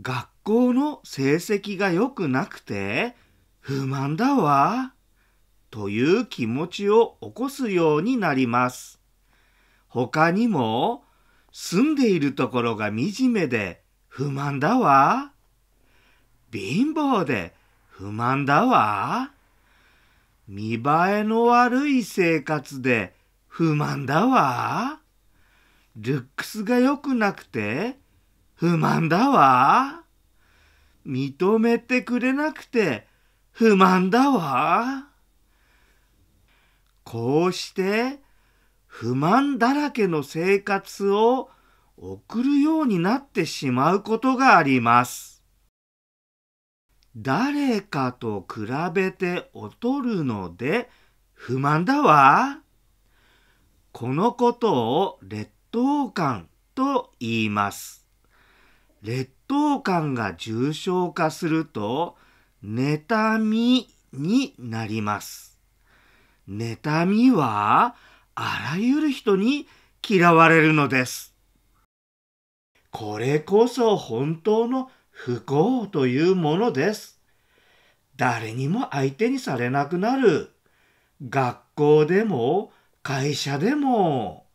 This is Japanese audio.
学校の成績が良くなくて不満だわという気持ちを起こすようになります。他にも住んでいるところが惨めで不満だわ。貧乏で不満だわ。見栄えの悪い生活で不満だわ。ルックスが良くなくて不満だわ。認めてくれなくて不満だわ。こうして不満だらけの生活を送るようになってしまうことがあります。誰かと比べて劣るので不満だわ。このことを劣等感と言います。劣等感が重症化すると妬みになります。妬みはあらゆる人に嫌われるのです。これこそ本当の不幸というものです。誰にも相手にされなくなる。学校でも会社でも。